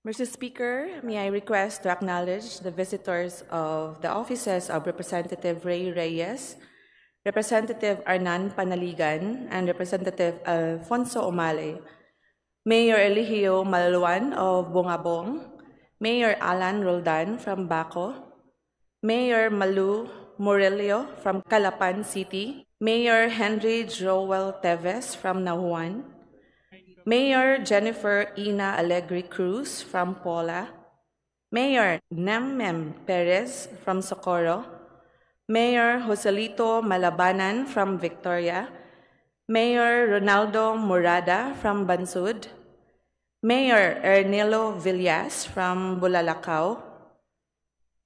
Mr. Speaker, may I request to acknowledge the visitors of the offices of Representative Ray Reyes, Representative Arnan Panaligan, and Representative Alfonso Omale, Mayor Eligio Malaluan of Bongabong, Mayor Alan Roldan from Baco, Mayor Malu Morelio from Calapan City, Mayor Henry Joel Teves from Nahuan, Mayor Jennifer Ina Allegrì Cruz from Pola, Mayor Nammem Perez from Socorro, Mayor Joselito Malabanan from Victoria, Mayor Ronaldo Murada from Bansud, Mayor Ernilo Villas from Bulalacao,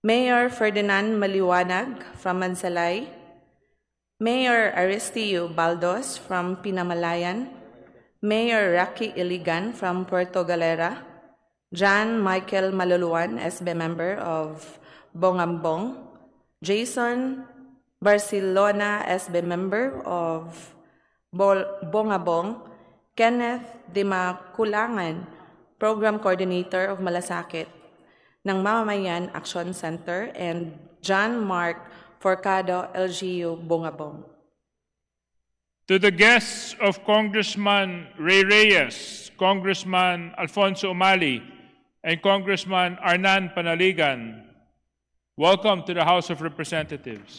Mayor Ferdinand Maliwanag from Mansalay, Mayor Aristio Baldos from Pinamalayan, Mayor Rocky Iligan from Puerto Galera, Jan Michael Maluluan, SB member of Bongambong, Jason Barcelona, SB member of Bongabong, Kenneth Dimakulangan, Program Coordinator of Malasakit ng Mamamayan Action Center, and John Mark Forcado, LGU Bongabong. To the guests of Congressman Ray Reyes, Congressman Alfonso Umali, and Congressman Arnan Panaligan, welcome to the House of Representatives.